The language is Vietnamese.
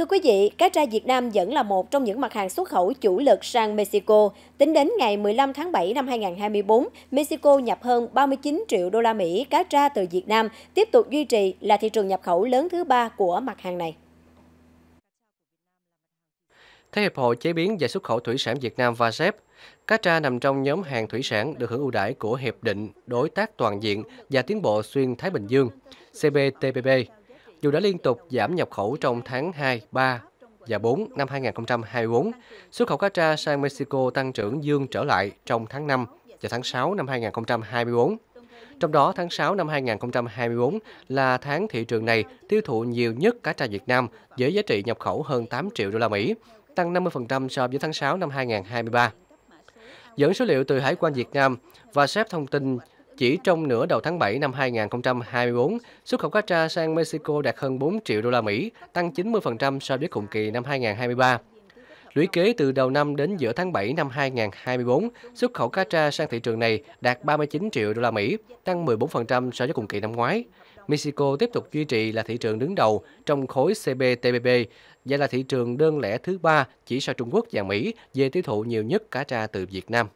Thưa quý vị, cá tra Việt Nam vẫn là một trong những mặt hàng xuất khẩu chủ lực sang Mexico. Tính đến ngày 15 tháng 7 năm 2024, Mexico nhập hơn 39 triệu đô la Mỹ cá tra từ Việt Nam, tiếp tục duy trì là thị trường nhập khẩu lớn thứ ba của mặt hàng này. Theo Hiệp hội Chế biến và Xuất khẩu Thủy sản Việt Nam VASEP, cá tra nằm trong nhóm hàng thủy sản được hưởng ưu đãi của Hiệp định Đối tác Toàn diện và Tiến bộ Xuyên Thái Bình Dương, CPTPP dù đã liên tục giảm nhập khẩu trong tháng 2, 3 và 4 năm 2024, xuất khẩu cá tra sang Mexico tăng trưởng dương trở lại trong tháng 5 và tháng 6 năm 2024. Trong đó, tháng 6 năm 2024 là tháng thị trường này tiêu thụ nhiều nhất cá tra Việt Nam với giá trị nhập khẩu hơn 8 triệu đô la Mỹ, tăng 50% so với tháng 6 năm 2023. Dẫn số liệu từ Hải quan Việt Nam và xếp thông tin chỉ trong nửa đầu tháng 7 năm 2024, xuất khẩu cá tra sang Mexico đạt hơn 4 triệu đô la Mỹ, tăng 90% so với cùng kỳ năm 2023. Lũy kế từ đầu năm đến giữa tháng 7 năm 2024, xuất khẩu cá tra sang thị trường này đạt 39 triệu đô la Mỹ, tăng 14% so với cùng kỳ năm ngoái. Mexico tiếp tục duy trì là thị trường đứng đầu trong khối CPTPP và là thị trường đơn lẻ thứ ba chỉ sau Trung Quốc và Mỹ về tiêu thụ nhiều nhất cá tra từ Việt Nam.